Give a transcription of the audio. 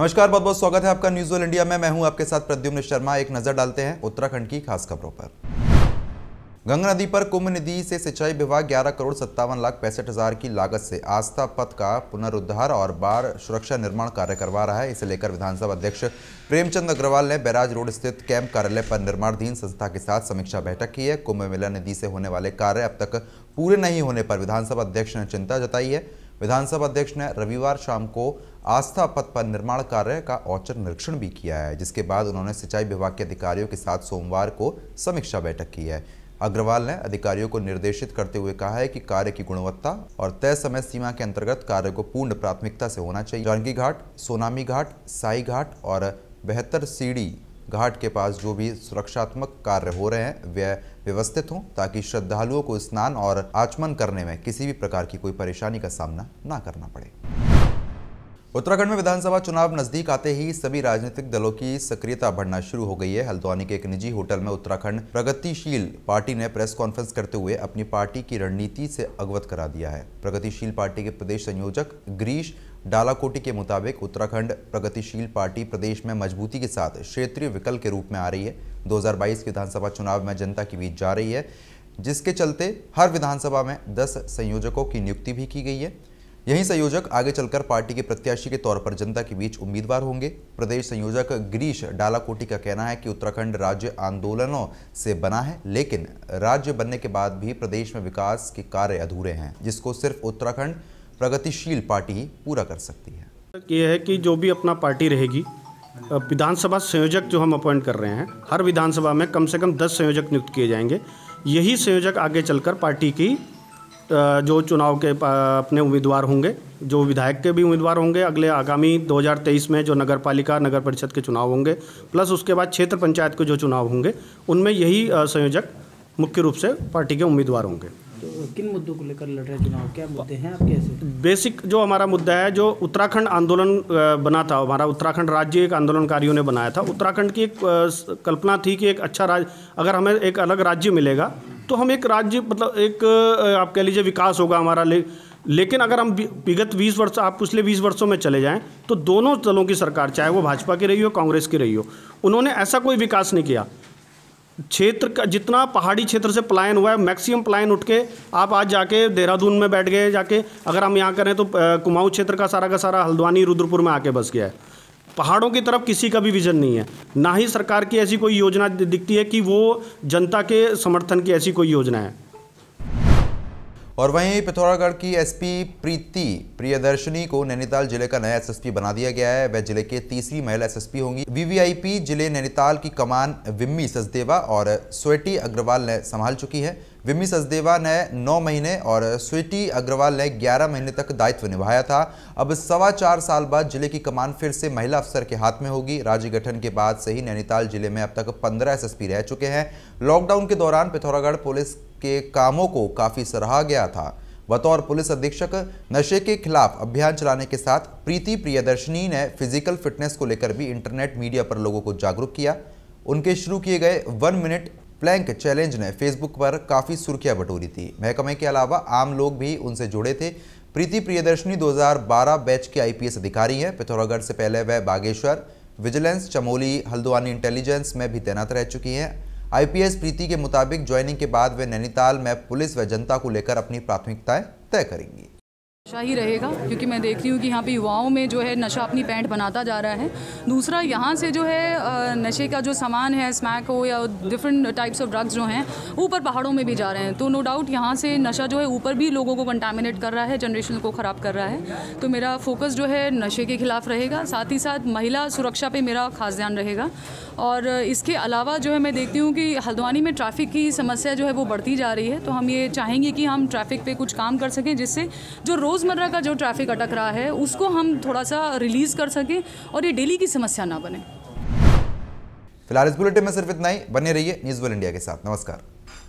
नमस्कार बहुत बहुत स्वागत है आपका न्यूज वर्ल्ड इंडिया में मैं हूं आपके साथ प्रद्युम्न शर्मा एक नजर डालते हैं उत्तराखंड की खास खबरों पर गंगा नदी पर कुंभ निधि से सिंचाई विभाग ग्यारह करोड़ सत्तावन लाख पैंसठ हजार की लागत से आस्था पथ का पुनरुद्धार और बाढ़ सुरक्षा निर्माण कार्य करवा रहा है इसे लेकर विधानसभा अध्यक्ष प्रेमचंद अग्रवाल ने बैराज रोड स्थित कैंप कार्यालय पर निर्माणाधीन संस्था के साथ समीक्षा बैठक की है कुंभ मेला निधि से होने वाले कार्य अब तक पूरे नहीं होने पर विधानसभा अध्यक्ष ने चिंता जताई है विधानसभा अध्यक्ष ने रविवार शाम को आस्था पथ पर निर्माण कार्य का औचक निरीक्षण भी किया है जिसके बाद उन्होंने सिंचाई विभाग के अधिकारियों के साथ सोमवार को समीक्षा बैठक की है अग्रवाल ने अधिकारियों को निर्देशित करते हुए कहा है कि कार्य की गुणवत्ता और तय समय सीमा के अंतर्गत कार्य को पूर्ण प्राथमिकता से होना चाहिए जानकी घाट सोनामी घाट साई घाट और बेहतर सीढ़ी घाट के पास जो भी सुरक्षात्मक कार्य हो रहे हैं वे व्यवस्थित हों ताकि श्रद्धालुओं को स्नान और आचमन करने में किसी भी प्रकार की कोई परेशानी का सामना न करना पड़े उत्तराखंड में विधानसभा चुनाव नजदीक आते ही सभी राजनीतिक दलों की सक्रियता बढ़ना शुरू हो गई है हल्द्वानी के एक निजी होटल में उत्तराखंड प्रगतिशील पार्टी ने प्रेस कॉन्फ्रेंस करते हुए अपनी पार्टी की रणनीति से अवगत करा दिया है प्रगतिशील पार्टी के प्रदेश संयोजक ग्रीश डालाकोटी के मुताबिक उत्तराखंड प्रगतिशील पार्टी प्रदेश में मजबूती के साथ क्षेत्रीय विकल्प के रूप में आ रही है 2022 विधानसभा चुनाव में जनता के बीच जा रही है जिसके चलते हर विधानसभा में 10 संयोजकों की नियुक्ति भी की गई है यही संयोजक आगे चलकर पार्टी के प्रत्याशी के तौर पर जनता के बीच उम्मीदवार होंगे प्रदेश संयोजक गिरीश डालाकोटी का कहना है कि उत्तराखंड राज्य आंदोलनों से बना है लेकिन राज्य बनने के बाद भी प्रदेश में विकास के कार्य अधूरे हैं जिसको सिर्फ उत्तराखंड प्रगतिशील पार्टी पूरा कर सकती है ये है कि जो भी अपना पार्टी रहेगी विधानसभा संयोजक जो हम अपॉइंट कर रहे हैं हर विधानसभा में कम से कम दस संयोजक नियुक्त किए जाएंगे यही संयोजक आगे चलकर पार्टी की जो चुनाव के अपने उम्मीदवार होंगे जो विधायक के भी उम्मीदवार होंगे अगले आगामी 2023 में जो नगर पालिका नगर परिषद के चुनाव होंगे प्लस उसके बाद क्षेत्र पंचायत के जो चुनाव होंगे उनमें यही संयोजक मुख्य रूप से पार्टी के उम्मीदवार होंगे किन मुद्दों को लेकर लड़ रहे हैं चुनाव क्या मुद्दे हैं आप कैसे बेसिक जो हमारा मुद्दा है जो उत्तराखंड आंदोलन बना था हमारा उत्तराखंड राज्य एक आंदोलनकारियों ने बनाया था उत्तराखंड की एक कल्पना थी कि एक अच्छा राज्य अगर हमें एक अलग राज्य मिलेगा तो हम एक राज्य मतलब एक आप कह लीजिए विकास होगा हमारा ले, लेकिन अगर हम विगत बीस वर्ष आप पिछले बीस वर्षों में चले जाएं तो दोनों दलों की सरकार चाहे वो भाजपा की रही हो कांग्रेस की रही हो उन्होंने ऐसा कोई विकास नहीं किया क्षेत्र का जितना पहाड़ी क्षेत्र से पलायन हुआ है मैक्सिमम पलायन उठ के आप आज जाके देहरादून में बैठ गए जाके अगर हम यहाँ करें तो कुमाऊँ क्षेत्र का सारा का सारा हल्द्वानी रुद्रपुर में आके बस गया है पहाड़ों की तरफ किसी का भी विजन नहीं है ना ही सरकार की ऐसी कोई योजना दिखती है कि वो जनता के समर्थन की ऐसी कोई योजना है और वहीं पिथौरागढ़ की एसपी प्रीति प्रियदर्शनी को नैनीताल जिले का नया एसएसपी बना दिया गया है वह जिले के तीसरी महिला एसएसपी होंगी वीवीआईपी जिले नैनीताल की कमान विम्मी सचदेवा और स्वेटी अग्रवाल ने संभाल चुकी है विम्मी सचदेवा ने नौ महीने और स्वेटी अग्रवाल ने ग्यारह महीने तक दायित्व निभाया था अब सवा चार साल बाद जिले की कमान फिर से महिला अफसर के हाथ में होगी राज्य गठन के बाद से ही नैनीताल जिले में अब तक पंद्रह एसएसपी रह चुके हैं लॉकडाउन के दौरान पिथौरागढ़ पुलिस के कामों को काफ़ी सराहा गया था बतौर पुलिस अधीक्षक नशे के खिलाफ अभियान चलाने के साथ प्रीति प्रियदर्शनी ने फिजिकल फिटनेस को लेकर भी इंटरनेट मीडिया पर लोगों को जागरूक किया उनके शुरू किए गए वन मिनट प्लैंक चैलेंज ने फेसबुक पर काफ़ी सुर्खियां बटोरी थी महकमे के अलावा आम लोग भी उनसे जुड़े थे प्रीति प्रियदर्शनी 2012 बैच के आईपीएस अधिकारी हैं पिथौरागढ़ से पहले वह बागेश्वर विजिलेंस चमोली हल्द्वानी इंटेलिजेंस में भी तैनात रह चुकी हैं आईपीएस प्रीति के मुताबिक ज्वाइनिंग के बाद वे नैनीताल में पुलिस व जनता को लेकर अपनी प्राथमिकताएं तय करेंगी नशा ही रहेगा क्योंकि मैं देख रही हूँ कि यहाँ पे युवाओं में जो है नशा अपनी पैंट बनाता जा रहा है दूसरा यहाँ से जो है नशे का जो सामान है स्मैक हो या डिफरेंट टाइप्स ऑफ ड्रग्स जो हैं ऊपर पहाड़ों में भी जा रहे हैं तो नो डाउट यहाँ से नशा जो है ऊपर भी लोगों को कंटामिनेट कर रहा है जनरेशन को ख़राब कर रहा है तो मेरा फोकस जो है नशे के खिलाफ रहेगा साथ ही साथ महिला सुरक्षा पर मेरा खास ध्यान रहेगा और इसके अलावा जो है मैं देखती हूँ कि हल्द्वानी में ट्रैफिक की समस्या जो है वो बढ़ती जा रही है तो हम ये चाहेंगे कि हम ट्रैफिक पर कुछ काम कर सकें जिससे जो रोज़मर्रा का जो ट्रैफिक अटक रहा है उसको हम थोड़ा सा रिलीज़ कर सकें और ये डेली की समस्या ना बने फिलहाल इस बुलेटिन में सिर्फ इतना ही बने रहिए न्यूज़ वर्ल्ड इंडिया के साथ नमस्कार